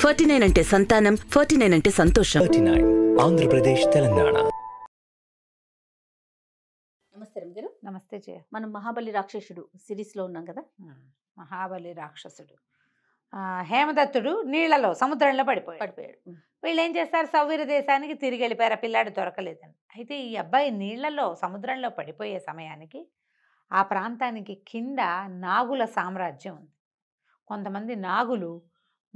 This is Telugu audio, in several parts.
ఫార్టీ నైన్ అంటే సంతానం ఫార్టీ నైన్ అంటే సంతోషం ఆంధ్రప్రదేశ్ తెలంగాణ నమస్తే గారు నమస్తే జయ మనం మహాబలి రాక్షసుడు సిరీస్ లో ఉన్నాం కదా మహాబలి రాక్షసుడు హేమదత్తుడు నీళ్లలో సముద్రంలో పడిపోయాడు పడిపోయాడు వీళ్ళు ఏం చేస్తారు సౌవీర దేశానికి తిరిగి వెళ్ళిపోయారు ఆ పిల్లాడు దొరకలేదని అయితే ఈ అబ్బాయి నీళ్లలో సముద్రంలో పడిపోయే సమయానికి ఆ ప్రాంతానికి కింద నాగుల సామ్రాజ్యం ఉంది కొంతమంది నాగులు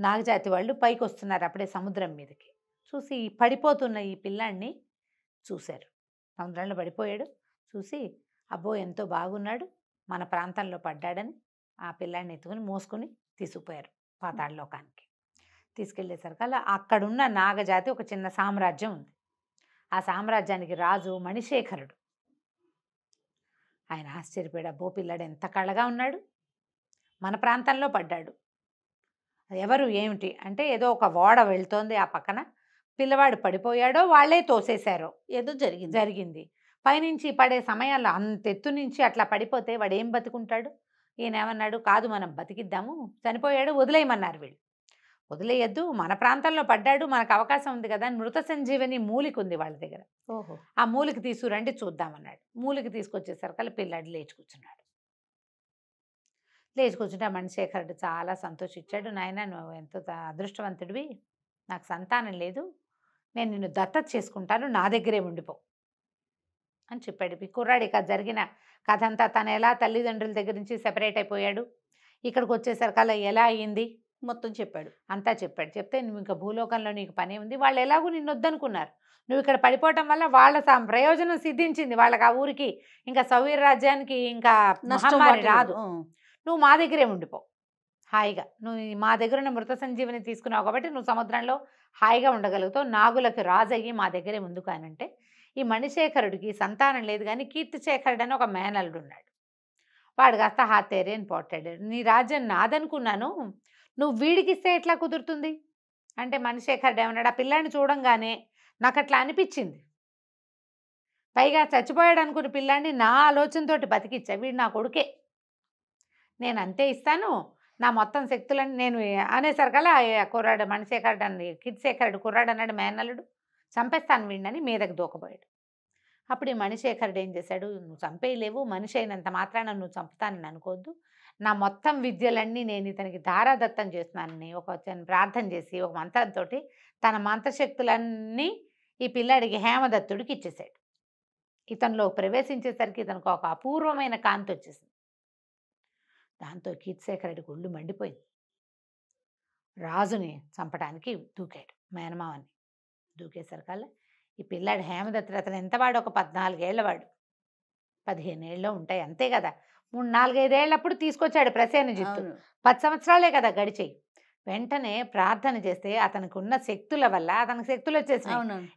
నాగజాతి వాళ్ళు పైకి వస్తున్నారు అప్పుడే సముద్రం మీదకి చూసి పడిపోతున్న ఈ పిల్లాన్ని చూశారు సముద్రంలో పడిపోయాడు చూసి అబ్బో ఎంతో బాగున్నాడు మన ప్రాంతంలో పడ్డాడని ఆ పిల్లాన్ని ఎత్తుకుని మోసుకొని తీసుకుపోయారు పాతాళలోకానికి అలా అక్కడున్న నాగజాతి ఒక చిన్న సామ్రాజ్యం ఉంది ఆ సామ్రాజ్యానికి రాజు మణిశేఖరుడు ఆయన ఆశ్చర్యపోయాడు అబ్బో పిల్లాడు ఎంత కళ్ళగా ఉన్నాడు మన ప్రాంతంలో పడ్డాడు ఎవరు ఏమిటి అంటే ఏదో ఒక ఓడ వెళ్తోంది ఆ పక్కన పిల్లవాడు పడిపోయాడో వాళ్ళే తోసేశారో ఏదో జరిగింది జరిగింది పైనుంచి పడే సమయాల్లో అంత ఎత్తు నుంచి అట్లా పడిపోతే వాడు ఏం బతుకుంటాడు ఈయనేమన్నాడు కాదు మనం బతికిద్దాము చనిపోయాడు వదిలేయమన్నారు వీళ్ళు వదిలేయద్దు మన ప్రాంతంలో పడ్డాడు మనకు అవకాశం ఉంది కదా మృత సంజీవని మూలిక ఉంది వాళ్ళ దగ్గర ఓహో ఆ మూలిక తీసుకురండి చూద్దామన్నాడు మూలిక తీసుకొచ్చేసరికల్ పిల్లాడు లేచి కూర్చున్నాడు లేచి కూర్చుంటే మణిశేఖర్ చాలా సంతోషించాడు నాయన నువ్వు ఎంతో అదృష్టవంతుడివి నాకు సంతానం లేదు నేను నిన్ను దత్తత చేసుకుంటాను నా దగ్గరే ఉండిపో అని చెప్పాడు ఈ ఇక జరిగిన కథ అంతా తను ఎలా తల్లిదండ్రుల దగ్గర నుంచి సెపరేట్ అయిపోయాడు ఇక్కడికి వచ్చేసరికి అలా ఎలా అయ్యింది మొత్తం చెప్పాడు అంతా చెప్పాడు చెప్తే నువ్వు ఇంకా భూలోకంలో నీకు పని ఉంది వాళ్ళు ఎలాగో నిన్ను వద్దనుకున్నారు నువ్వు ఇక్కడ పడిపోవటం వల్ల వాళ్ళ ప్రయోజనం సిద్ధించింది వాళ్ళకి ఆ ఊరికి ఇంకా సౌవీర రాజ్యానికి ఇంకా రాదు నువ్వు మా దగ్గరే ఉండిపో హాయిగా నువ్వు మా దగ్గర ఉన్న మృత సంజీవిని తీసుకున్నావు కాబట్టి నువ్వు సముద్రంలో హాయిగా ఉండగలుగుతావు నాగులకు రాజయ్యి మా దగ్గరే ముందుకు అంటే ఈ మణిశేఖరుడికి సంతానం లేదు కానీ శేఖరుడు అని ఒక మేనల్డు ఉన్నాడు వాడు కాస్త హాతేరే అని పోట్టాడు నీ రాజ్యం నాదనుకున్నాను నువ్వు వీడికిస్తే ఎట్లా కుదురుతుంది అంటే మణిశేఖరుడు ఏమన్నాడు ఆ పిల్లాన్ని చూడంగానే నాకు అట్లా అనిపించింది పైగా చచ్చిపోయాడు అనుకున్న పిల్లాన్ని నా ఆలోచనతోటి బతికిచ్చా వీడు నా కొడుకే నేను అంతే ఇస్తాను నా మొత్తం శక్తులని నేను అనేసరికల్లా కుర్రాడు మణిశేఖరుడు అని కిడ్శేఖరుడు కుర్రాడు అన్నాడు మేనల్లుడు చంపేస్తాను వీడిని మీదకి దూకబోయాడు అప్పుడు ఈ మణిశేఖరుడు ఏం చేశాడు నువ్వు చంపేయలేవు మనిషి అయినంత మాత్రాన నువ్వు చంపుతానని అనుకోవద్దు నా మొత్తం విద్యలన్నీ నేను ఇతనికి ధారాదత్తం చేస్తున్నానని ఒక ప్రార్థన చేసి ఒక మంత్రంతో తన మంత్రశక్తులన్నీ ఈ పిల్లాడికి హేమదత్తుడికి ఇచ్చేశాడు ఇతనిలో ప్రవేశించేసరికి ఇతనికి ఒక అపూర్వమైన కాంతి వచ్చేసింది దాంతో కీర్తిశేఖర్ గుళ్ళు ఒళ్ళు మండిపోయింది రాజుని చంపడానికి దూకాడు మేనమావని దూకేసరికల్లా ఈ పిల్లాడు హేమదత్తుడు అతను ఎంతవాడు ఒక పద్నాలుగేళ్లవాడు పదిహేనేళ్ళలో ఉంటాయి అంతే కదా మూడు నాలుగైదేళ్లప్పుడు తీసుకొచ్చాడు ప్రసేనజిత్తు పది సంవత్సరాలే కదా గడిచేయి వెంటనే ప్రార్థన చేస్తే అతనికి ఉన్న శక్తుల వల్ల అతనికి శక్తులు వచ్చేసి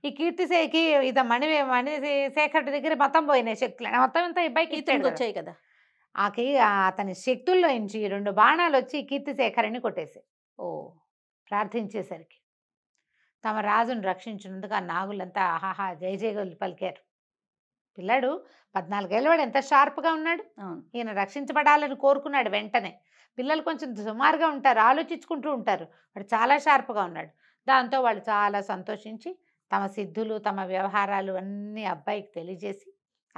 ఈ కీర్తిశేఖి ఇద మణి మణి శేఖర్ దగ్గర మొత్తం పోయినాయి శక్తులు మొత్తం ఇంత ఇబ్బాయి వచ్చాయి కదా ఆకి అతని శక్తుల్లో నుంచి రెండు బాణాలు వచ్చి కీర్తిశేఖరిని కొట్టేశాయి ఓ ప్రార్థించేసరికి తమ రాజును రక్షించినందుకు ఆ నాగులంతా ఆహాహా జయ జయగలు పలికారు పిల్లాడు పద్నాలుగేళ్ళ వాడు ఎంత షార్ప్గా ఉన్నాడు ఈయన రక్షించబడాలని కోరుకున్నాడు వెంటనే పిల్లలు కొంచెం సుమారుగా ఉంటారు ఆలోచించుకుంటూ ఉంటారు వాడు చాలా షార్ప్గా ఉన్నాడు దాంతో వాళ్ళు చాలా సంతోషించి తమ సిద్ధులు తమ వ్యవహారాలు అన్నీ అబ్బాయికి తెలియజేసి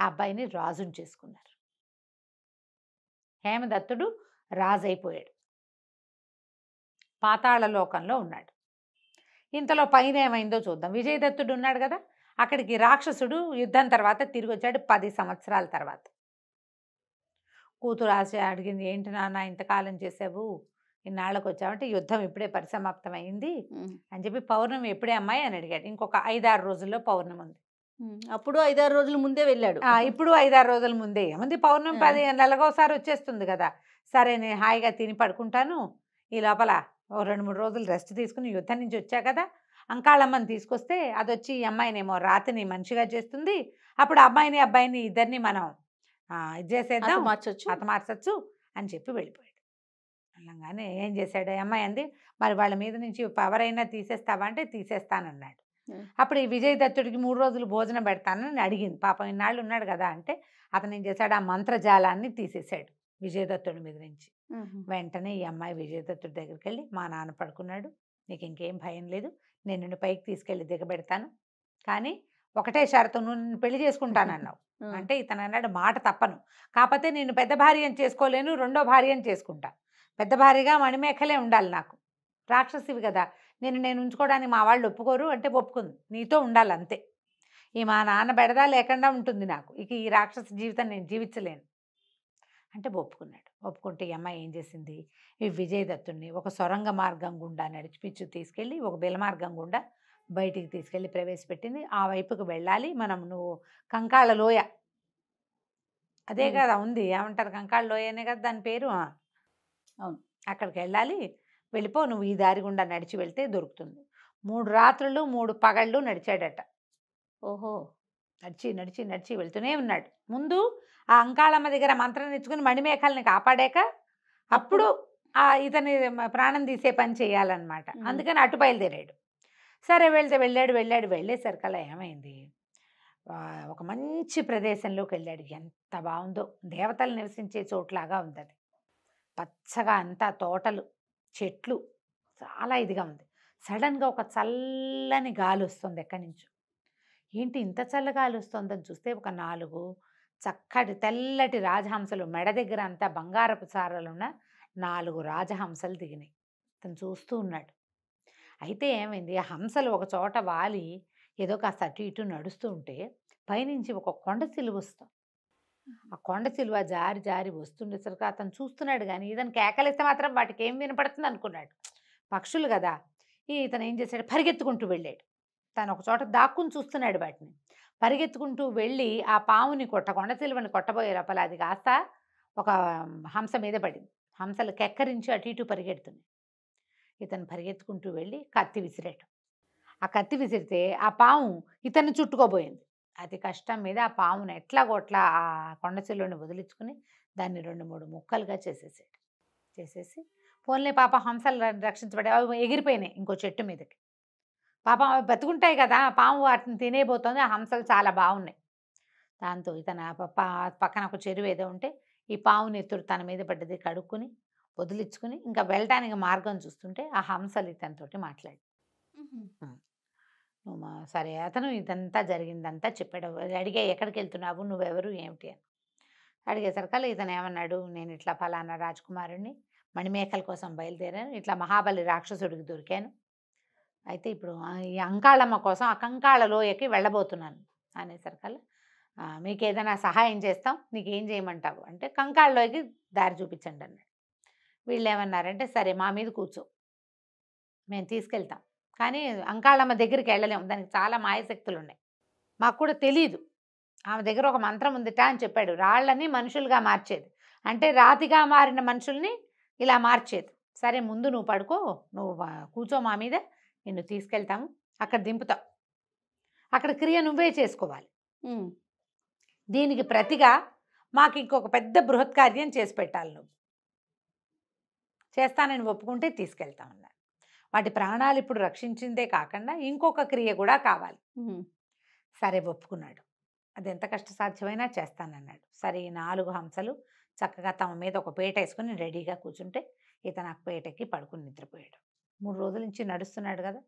ఆ అబ్బాయిని రాజును చేసుకున్నారు హేమదత్తుడు రాజైపోయాడు పాతాళ లోకంలో ఉన్నాడు ఇంతలో పైన ఏమైందో చూద్దాం విజయదత్తుడు ఉన్నాడు కదా అక్కడికి రాక్షసుడు యుద్ధం తర్వాత తిరిగి వచ్చాడు పది సంవత్సరాల తర్వాత కూతురు ఆశ అడిగింది ఏంటి నాన్న ఇంతకాలం చేసావు ఇన్నాళ్ళకి వచ్చావంటే యుద్ధం ఇప్పుడే పరిసమాప్తం అయింది అని చెప్పి పౌర్ణమి ఎప్పుడే అమ్మాయి అని అడిగాడు ఇంకొక ఐదారు రోజుల్లో పౌర్ణమి ఉంది అప్పుడు ఐదారు రోజుల ముందే వెళ్ళాడు ఇప్పుడు ఐదారు రోజుల ముందే ఏమంది పౌర్ణమి పది నెలకోసారి వచ్చేస్తుంది కదా సరే నేను హాయిగా తిని పడుకుంటాను ఈ లోపల ఓ రెండు మూడు రోజులు రెస్ట్ తీసుకుని యుద్ధం నుంచి వచ్చా కదా అంకాళమ్మని తీసుకొస్తే అది వచ్చి ఈ అమ్మాయినేమో రాతిని మంచిగా చేస్తుంది అప్పుడు అమ్మాయిని అబ్బాయిని ఇద్దరిని మనం ఇది చేసేద్దాం మార్చొచ్చు అత మార్చచ్చు అని చెప్పి వెళ్ళిపోయాడు అనగానే ఏం చేశాడు అమ్మాయి అంది మరి వాళ్ళ మీద నుంచి పవర్ అయినా తీసేస్తావా అంటే తీసేస్తానన్నాడు అప్పుడు ఈ విజయ్ దత్తుడికి మూడు రోజులు భోజనం పెడతానని అడిగింది పాపం ఇన్నాళ్ళు ఉన్నాడు కదా అంటే అతను ఏం చేశాడు ఆ మంత్రజాలాన్ని తీసేశాడు విజయదత్తుడి మీద నుంచి వెంటనే ఈ అమ్మాయి విజయదత్తుడి దగ్గరికి వెళ్ళి మా నాన్న పడుకున్నాడు నీకు ఇంకేం భయం లేదు నేను నిన్ను పైకి తీసుకెళ్ళి దిగబెడతాను కానీ ఒకటే షరతు నువ్వు పెళ్లి పెళ్లి చేసుకుంటానన్నావు అంటే ఇతను అన్నాడు మాట తప్పను కాకపోతే నేను పెద్ద అని చేసుకోలేను రెండో భార్య అని చేసుకుంటా పెద్ద భార్యగా మణిమేఖలే ఉండాలి నాకు రాక్షసివి కదా నేను నేను ఉంచుకోవడానికి మా వాళ్ళు ఒప్పుకోరు అంటే ఒప్పుకుంది నీతో ఉండాలి అంతే ఈ మా నాన్న బెడదా లేకుండా ఉంటుంది నాకు ఇక ఈ రాక్షస జీవితం నేను జీవించలేను అంటే ఒప్పుకున్నాడు ఒప్పుకుంటే ఈ ఏం చేసింది ఈ విజయదత్తుణ్ణి ఒక సొరంగ మార్గం గుండా నడిచిపిచ్చు తీసుకెళ్ళి ఒక మార్గం గుండా బయటికి తీసుకెళ్ళి ప్రవేశపెట్టింది ఆ వైపుకి వెళ్ళాలి మనం నువ్వు కంకాళ లోయ అదే కదా ఉంది ఏమంటారు కంకాళ లోయనే కదా దాని పేరు అవును అక్కడికి వెళ్ళాలి వెళ్ళిపో నువ్వు ఈ దారి గుండా నడిచి వెళ్తే దొరుకుతుంది మూడు రాత్రులు మూడు పగళ్ళు నడిచాడట ఓహో నడిచి నడిచి నడిచి వెళ్తూనే ఉన్నాడు ముందు ఆ అంకాళమ్మ దగ్గర మంత్రం ఇచ్చుకుని మణిమేఖల్ని కాపాడాక అప్పుడు ఆ ఇతని ప్రాణం తీసే పని చేయాలన్నమాట అందుకని అటు బయలుదేరాడు సరే వెళ్తే వెళ్ళాడు వెళ్ళాడు వెళ్ళేసరికి అలా ఏమైంది ఒక మంచి ప్రదేశంలోకి వెళ్ళాడు ఎంత బాగుందో దేవతలు నివసించే చోట్లాగా ఉంది అది పచ్చగా అంతా తోటలు చెట్లు చాలా ఇదిగా ఉంది సడన్గా ఒక చల్లని గాలి వస్తుంది ఎక్కడి నుంచో ఏంటి ఇంత చల్ల గాలి వస్తుందని చూస్తే ఒక నాలుగు చక్కటి తెల్లటి రాజహంసలు మెడ దగ్గర అంతా బంగారపు చారలున్న ఉన్న నాలుగు రాజహంసలు దిగినాయి తను చూస్తూ ఉన్నాడు అయితే ఏమైంది ఆ హంసలు ఒక చోట వాలి ఏదో కాస్త అటు ఇటు నడుస్తూ ఉంటే పైనుంచి ఒక కొండ సిలువస్తుంది ఆ కొండ సిలువ జారి జారి వస్తుండేసరికి అతను చూస్తున్నాడు కానీ ఇతను కేకలిస్తే మాత్రం వాటికి ఏం వినపడుతుంది అనుకున్నాడు పక్షులు కదా ఈ ఇతను ఏం చేశాడు పరిగెత్తుకుంటూ వెళ్ళాడు తను ఒక చోట దాక్కుని చూస్తున్నాడు వాటిని పరిగెత్తుకుంటూ వెళ్ళి ఆ పాముని కొట్ట కొండ సిలువని కొట్టబోయే లోపల అది కాస్త ఒక హంస మీద పడింది హంసలు కెక్కరించి అటు ఇటు పరిగెడుతున్నాయి ఇతను పరిగెత్తుకుంటూ వెళ్ళి కత్తి విసిరాడు ఆ కత్తి విసిరితే ఆ పాము ఇతన్ని చుట్టుకోబోయింది అతి కష్టం మీద ఆ పామును ఎట్లా కొట్లా ఆ కొండచిల్లుని వదిలించుకుని దాన్ని రెండు మూడు ముక్కలుగా చేసేసాడు చేసేసి పోన్లే పాప హంసలు రక్షించబడే అవి ఎగిరిపోయినాయి ఇంకో చెట్టు మీదకి పాప అవి బతుకుంటాయి కదా పాము వాటిని తినేబోతోంది ఆ హంసలు చాలా బాగున్నాయి దాంతో ఇతను పక్కన ఒక చెరువు ఏదో ఉంటే ఈ పావు నెత్తురు తన మీద పడ్డది కడుక్కుని వదిలించుకుని ఇంకా వెళ్ళటానికి మార్గం చూస్తుంటే ఆ హంసలు ఇతనితోటి మాట్లాడి సరే అతను ఇదంతా జరిగిందంతా చెప్పాడు అడిగా ఎక్కడికి వెళ్తున్నావు నువ్వెవరు ఏమిటి అని అడిగేసరికల్లా ఇతను ఏమన్నాడు నేను ఇట్లా ఫలానా రాజకుమారుని మణిమేకల కోసం బయలుదేరాను ఇట్లా మహాబలి రాక్షసుడికి దొరికాను అయితే ఇప్పుడు ఈ అంకాళమ్మ కోసం ఆ కంకాళ లోయకి వెళ్ళబోతున్నాను అనేసరికల్లా మీకు ఏదైనా సహాయం చేస్తాం నీకు ఏం చేయమంటావు అంటే కంకాళ లోయకి దారి చూపించండి అన్నాడు వీళ్ళు ఏమన్నారంటే సరే మా మీద కూర్చో మేము తీసుకెళ్తాం కానీ అంకాళమ్మ దగ్గరికి వెళ్ళలేము దానికి చాలా మాయశక్తులు ఉన్నాయి మాకు కూడా తెలియదు ఆమె దగ్గర ఒక మంత్రం ఉందిట అని చెప్పాడు రాళ్ళని మనుషులుగా మార్చేది అంటే రాతిగా మారిన మనుషుల్ని ఇలా మార్చేది సరే ముందు నువ్వు పడుకో నువ్వు కూర్చో మా మీద నిన్ను తీసుకెళ్తాము అక్కడ దింపుతావు అక్కడ క్రియ నువ్వే చేసుకోవాలి దీనికి ప్రతిగా మాకు ఇంకొక పెద్ద బృహత్కార్యం చేసి పెట్టాలి నువ్వు చేస్తానని ఒప్పుకుంటే తీసుకెళ్తామన్నారు వాటి ప్రాణాలు ఇప్పుడు రక్షించిందే కాకుండా ఇంకొక క్రియ కూడా కావాలి సరే ఒప్పుకున్నాడు అది ఎంత కష్టసాధ్యమైనా చేస్తానన్నాడు సరే ఈ నాలుగు హంసలు చక్కగా తమ మీద ఒక పేట వేసుకుని రెడీగా కూర్చుంటే ఇతను ఆ పేటకి పడుకుని నిద్రపోయాడు మూడు రోజుల నుంచి నడుస్తున్నాడు కదా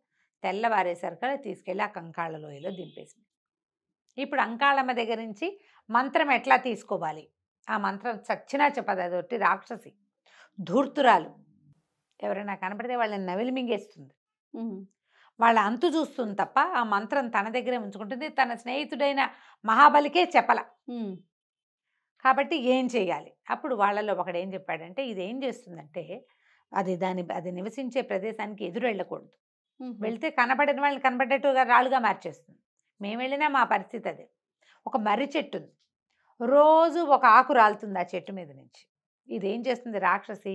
తెల్లవారేసరికి తీసుకెళ్ళి ఆ కంకాళ్ళ లోయలో దింపేసింది ఇప్పుడు అంకాళమ్మ దగ్గర నుంచి మంత్రం ఎట్లా తీసుకోవాలి ఆ మంత్రం చచ్చినా చెప్పదొట్టి రాక్షసి ధూర్తురాలు ఎవరైనా కనపడితే వాళ్ళని నవిలి మింగేస్తుంది వాళ్ళ అంతు చూస్తుంది తప్ప ఆ మంత్రం తన దగ్గరే ఉంచుకుంటుంది తన స్నేహితుడైన మహాబలికే చెప్పల కాబట్టి ఏం చేయాలి అప్పుడు వాళ్ళలో ఒకడు ఏం చెప్పాడంటే ఇది ఏం చేస్తుందంటే అది దాని అది నివసించే ప్రదేశానికి ఎదురు వెళ్ళకూడదు వెళితే కనపడిన వాళ్ళని కనపడేట్టుగా రాళ్ళుగా మార్చేస్తుంది మేము వెళ్ళినా మా పరిస్థితి అదే ఒక మర్రి చెట్టు ఉంది రోజు ఒక ఆకు రాలుతుంది ఆ చెట్టు మీద నుంచి ఇది ఏం చేస్తుంది రాక్షసి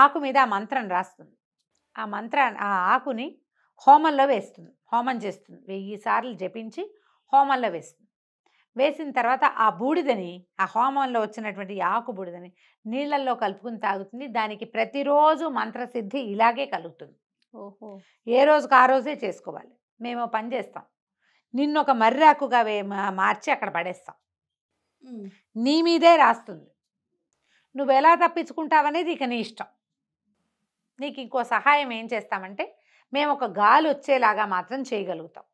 ఆకు మీద ఆ మంత్రం రాస్తుంది ఆ మంత్రాన్ని ఆ ఆకుని హోమంలో వేస్తుంది హోమం చేస్తుంది వెయ్యి సార్లు జపించి హోమంలో వేస్తుంది వేసిన తర్వాత ఆ బూడిదని ఆ హోమంలో వచ్చినటువంటి ఆకు బూడిదని నీళ్ళల్లో కలుపుకుని తాగుతుంది దానికి ప్రతిరోజు మంత్రసిద్ధి ఇలాగే కలుగుతుంది ఓహో ఏ రోజుకు ఆ రోజే చేసుకోవాలి మేము పని చేస్తాం నిన్న ఒక మర్రాకుగా మార్చి అక్కడ పడేస్తాం నీ మీదే రాస్తుంది నువ్వు ఎలా తప్పించుకుంటావనేది ఇక నీ ఇష్టం నీకు ఇంకో సహాయం ఏం చేస్తామంటే మేము ఒక గాలి వచ్చేలాగా మాత్రం చేయగలుగుతాం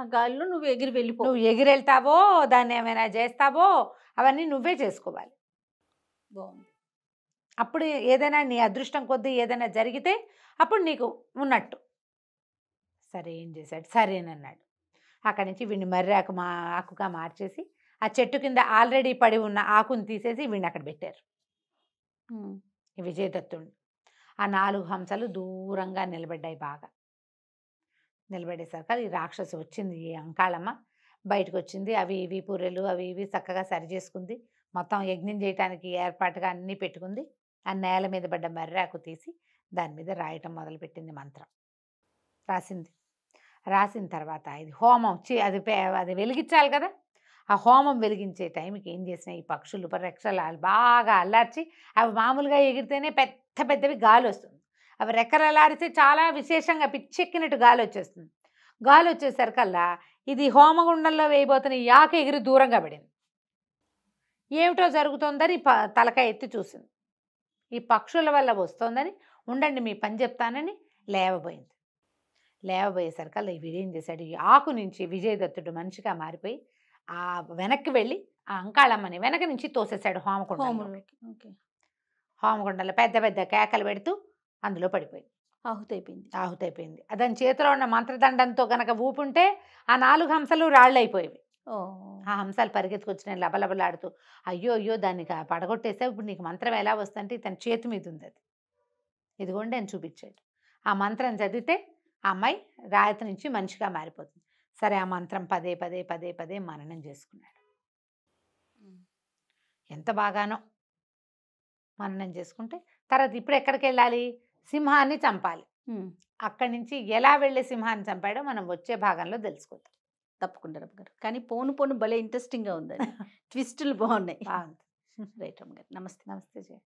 ఆ గాలిలో నువ్వు ఎగిరి వెళ్ళిపో నువ్వు ఎగిరి వెళ్తావో దాన్ని ఏమైనా చేస్తావో అవన్నీ నువ్వే చేసుకోవాలి బాగుంది అప్పుడు ఏదైనా నీ అదృష్టం కొద్దీ ఏదైనా జరిగితే అప్పుడు నీకు ఉన్నట్టు సరే ఏం చేశాడు సరేనన్నాడు అక్కడి నుంచి వీడిని మర్రి ఆకు మా ఆకుగా మార్చేసి ఆ చెట్టు కింద ఆల్రెడీ పడి ఉన్న ఆకుని తీసేసి వీడిని అక్కడ పెట్టారు విజయదత్తుడు ఆ నాలుగు హంసలు దూరంగా నిలబడ్డాయి బాగా నిలబడేసరికి ఈ రాక్షసు వచ్చింది ఈ అంకాళమ్మ బయటకు వచ్చింది అవి ఇవి పూరెలు అవి ఇవి చక్కగా సరి చేసుకుంది మొత్తం యజ్ఞం చేయటానికి ఏర్పాటుగా అన్నీ పెట్టుకుంది ఆ నేల మీద పడ్డ మర్రాకు తీసి దాని మీద రాయటం మొదలుపెట్టింది మంత్రం రాసింది రాసిన తర్వాత ఇది హోమం చి అది అది వెలిగించాలి కదా ఆ హోమం వెలిగించే టైంకి ఏం చేసినాయి ఈ పక్షులు రెక్కలు బాగా అల్లార్చి అవి మామూలుగా ఎగిరితేనే పెద్ద పెద్దవి గాలి వస్తుంది అవి రెక్కలు అల్లారితే చాలా విశేషంగా పిచ్చెక్కినట్టు గాలి వచ్చేస్తుంది గాలి వచ్చేసరికల్లా ఇది హోమగుండంలో వేయబోతున్న యాక ఎగిరి దూరంగా పడింది ఏమిటో జరుగుతోందని ప తలకాయ ఎత్తి చూసింది ఈ పక్షుల వల్ల వస్తోందని ఉండండి మీ పని చెప్తానని లేవబోయింది లేవబోయేసరికల్లా వీడేం చేశాడు ఈ ఆకు నుంచి విజయదత్తుడు మనిషిగా మారిపోయి ఆ వెనక్కి వెళ్ళి ఆ అంకాళమ్మని వెనక నుంచి తోసేశాడు హోమకొండ హోమకుండలో పెద్ద పెద్ద కేకలు పెడుతూ అందులో పడిపోయింది ఆహుతైపోయింది ఆహుతైపోయింది అతని చేతిలో ఉన్న మంత్రదండంతో గనక ఊపుంటే ఆ నాలుగు హంసలు రాళ్ళైపోయేవి ఆ హంసాలు పరిగెత్తుకొచ్చినాయి లబలబలాడుతూ అయ్యో అయ్యో దాన్ని పడగొట్టేస్తే ఇప్పుడు నీకు మంత్రం ఎలా వస్తుంటే ఇతని చేతి మీద ఉంది అది ఇదిగోండి అని చూపించాడు ఆ మంత్రం చదివితే ఆ అమ్మాయి రాయత నుంచి మనిషిగా మారిపోతుంది సరే ఆ మంత్రం పదే పదే పదే పదే మననం చేసుకున్నాడు ఎంత బాగానో మననం చేసుకుంటే తర్వాత ఇప్పుడు ఎక్కడికి వెళ్ళాలి సింహాన్ని చంపాలి అక్కడి నుంచి ఎలా వెళ్ళి సింహాన్ని చంపాడో మనం వచ్చే భాగంలో తెలుసుకుందాం తప్పకుండా గారు కానీ పోను పోను భలే ఇంట్రెస్టింగ్గా ఉందండి ట్విస్టులు బాగున్నాయి రైట్ రమ్మ గారు నమస్తే నమస్తే జయ